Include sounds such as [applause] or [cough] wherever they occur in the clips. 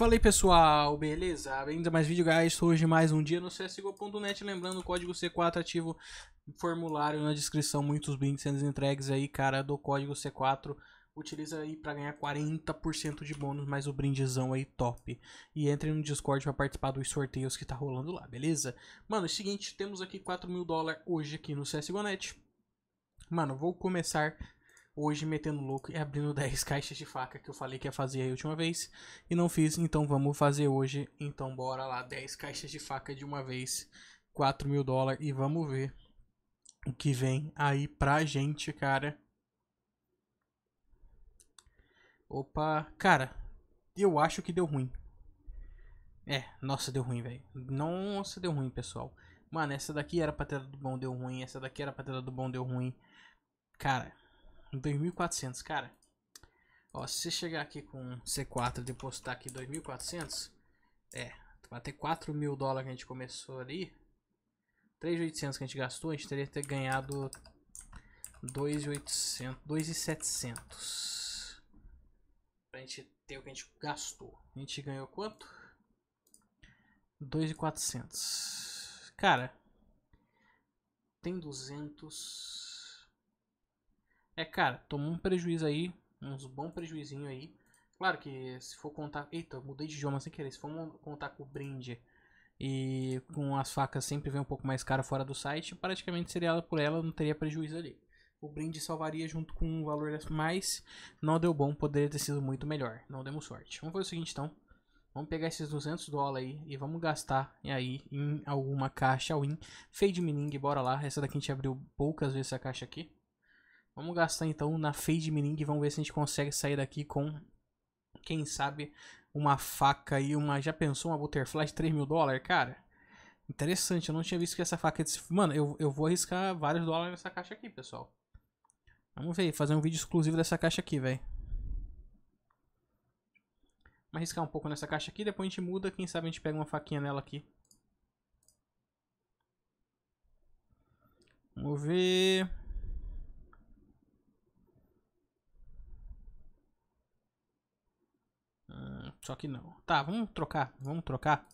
Falei pessoal, beleza? Ainda mais vídeo, guys. Hoje mais um dia no CSGO.net. Lembrando, o código C4 ativo, formulário na descrição. Muitos brindes sendo entregues aí, cara, do código C4. Utiliza aí para ganhar 40% de bônus, mais o brindezão aí top. E entre no Discord para participar dos sorteios que tá rolando lá, beleza? Mano, é o seguinte, temos aqui 4 mil dólares hoje aqui no CSGO.net. Mano, vou começar hoje metendo louco e abrindo 10 [laughs] caixas de faca que eu falei que ia fazer a última vez e não fiz, então vamos fazer hoje. Então bora lá, 10 caixas de faca de uma vez, 4 mil dólares e vamos ver o que vem aí pra gente, cara. Opa, cara, eu acho que deu ruim. É, nossa, deu ruim, velho. Nossa, deu ruim, pessoal. Mano, essa daqui era pra ter dado bom, deu ruim. Essa daqui era pra ter dado bom, deu ruim. Cara, 2.400, cara. Ó, se você chegar aqui com C4 e depositar aqui 2.400, é, vai ter 4 mil dólares que a gente começou ali. 3.800 que a gente gastou, a gente teria que ter ganhado 2.700. Pra gente ter o que a gente gastou. A gente ganhou quanto? 2.400. Cara, tem 200... É, cara, tomou um prejuízo aí, uns bom prejuízinho aí. Claro que se for contar. Eita, mudei de idioma sem querer. Se for contar com o brinde e com as facas sempre vem um pouco mais caro fora do site, praticamente seria ela por ela, não teria prejuízo ali. O brinde salvaria junto com o valor mais. Não deu bom, poderia ter sido muito melhor. Não demos sorte. Vamos fazer o seguinte então. Vamos pegar esses 200 dólares aí e vamos gastar aí em alguma caixa win. Fade Mining, bora lá. Essa daqui a gente abriu poucas vezes essa caixa aqui. Vamos gastar então na Fade Mining e vamos ver se a gente consegue sair daqui com, quem sabe, uma faca e uma... Já pensou uma Butterfly de 3 mil dólares, cara? Interessante, eu não tinha visto que essa faca... Mano, eu, eu vou arriscar vários dólares nessa caixa aqui, pessoal. Vamos ver, fazer um vídeo exclusivo dessa caixa aqui, velho. Vamos arriscar um pouco nessa caixa aqui, depois a gente muda, quem sabe a gente pega uma faquinha nela aqui. Vamos ver... Só que não. Tá, vamos trocar. Vamos trocar.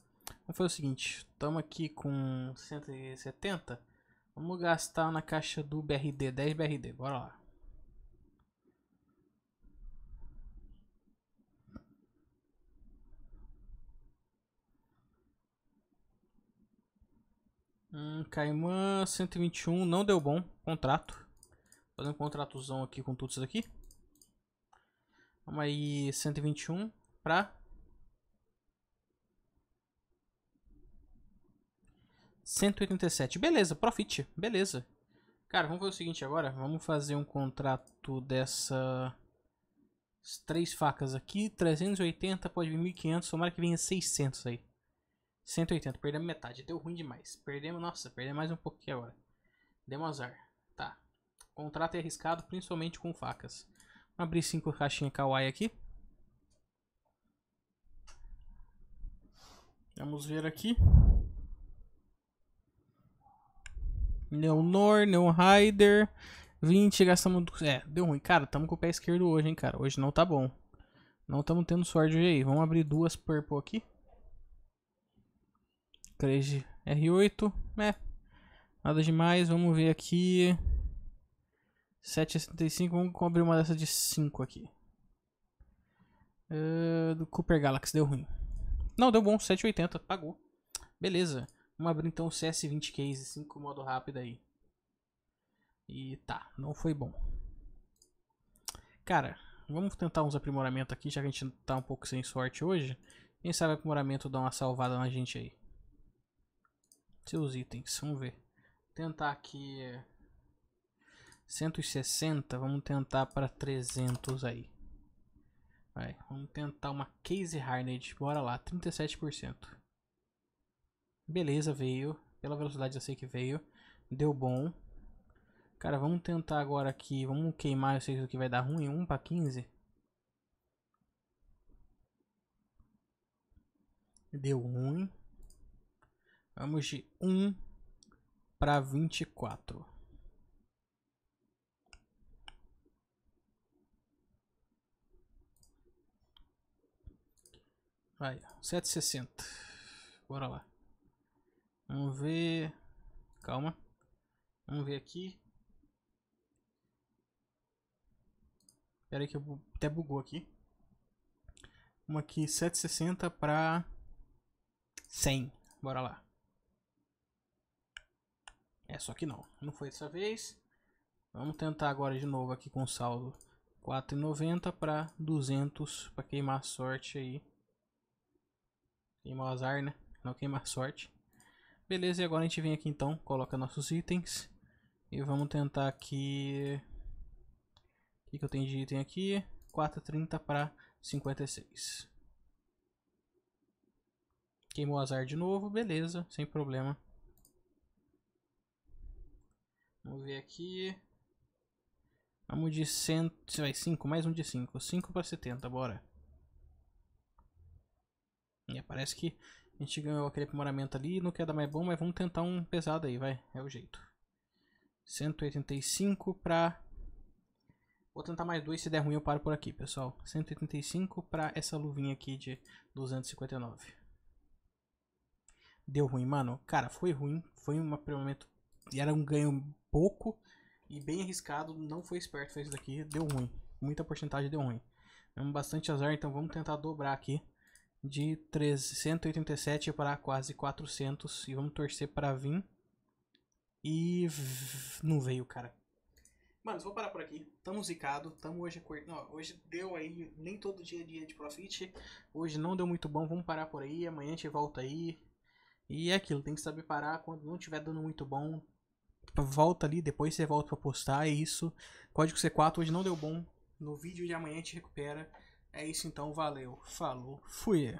Vamos fazer o seguinte. Estamos aqui com 170. Vamos gastar na caixa do BRD. 10 BRD. Bora lá. Hum, Caimã 121. Não deu bom. Contrato. Fazer um contratozão aqui com tudo isso daqui. Vamos aí, 121 para 187. Beleza, profit. Beleza. Cara, vamos fazer o seguinte agora. Vamos fazer um contrato dessa... As três facas aqui. 380, pode vir 1500. somar que venha 600 aí. 180, perdemos metade. Deu ruim demais. Perdemos, nossa, perdemos mais um pouquinho agora. Demos azar. Tá. Contrato é arriscado, principalmente com facas. Vamos abrir cinco caixinhas kawaii aqui. Vamos ver aqui. Neonor, Neon Rider. 20, gastamos. É, deu ruim. Cara, tamo com o pé esquerdo hoje, hein, cara. Hoje não tá bom. Não tamo tendo sorte hoje aí. Vamos abrir duas purple aqui. Crege R8. É. Nada demais. Vamos ver aqui. 7,65. Vamos abrir uma dessa de 5 aqui. Uh, do Cooper Galaxy. Deu ruim. Não, deu bom. 7,80. Pagou. Beleza. Vamos abrir então o CS20 Case 5 assim, modo rápido aí. E tá, não foi bom. Cara, vamos tentar uns aprimoramentos aqui, já que a gente tá um pouco sem sorte hoje. Quem sabe aprimoramento dá uma salvada na gente aí. Seus itens, vamos ver. Tentar aqui... 160, é, vamos tentar para 300 aí. Vai, vamos tentar uma Case Hardened, bora lá, 37%. Beleza, veio. Pela velocidade eu sei que veio. Deu bom. Cara, vamos tentar agora aqui. Vamos queimar. Eu sei que vai dar ruim. 1 para 15. Deu ruim. Vamos de 1 para 24. Vai, 760. Bora lá. Vamos ver. Calma. Vamos ver aqui. Espera aí que eu até bugou aqui. Vamos aqui 760 para 100. Bora lá. É, só que não. Não foi dessa vez. Vamos tentar agora de novo aqui com saldo. 4,90 para 200 para queimar a sorte aí. Queimar o azar, né? Não queimar a sorte. Beleza, e agora a gente vem aqui então, coloca nossos itens. E vamos tentar aqui... O que, que eu tenho de item aqui? 4,30 para 56. Queimou o azar de novo, beleza, sem problema. Vamos ver aqui. Vamos de 100, vai 5, mais um de 5. 5 para 70, bora. E parece que a gente ganhou aquele aprimoramento ali, não quer dar mais bom, mas vamos tentar um pesado aí, vai. É o jeito. 185 pra... Vou tentar mais dois, se der ruim eu paro por aqui, pessoal. 185 pra essa luvinha aqui de 259. Deu ruim, mano. Cara, foi ruim. Foi um aprimoramento... Era um ganho pouco e bem arriscado. Não foi esperto fazer isso daqui. Deu ruim. Muita porcentagem deu ruim. Temos bastante azar, então vamos tentar dobrar aqui de 387 para quase 400 e vamos torcer para vir. E não veio, cara. Mano, vou parar por aqui. Tamo zicado, tamo hoje curto. Hoje deu aí nem todo dia é dia de profit. Hoje não deu muito bom, vamos parar por aí. Amanhã a gente volta aí. E é aquilo, tem que saber parar quando não tiver dando muito bom. Volta ali, depois você volta para postar, é isso. Código C4 hoje não deu bom. No vídeo de amanhã a gente recupera. É isso então, valeu, falou, fui.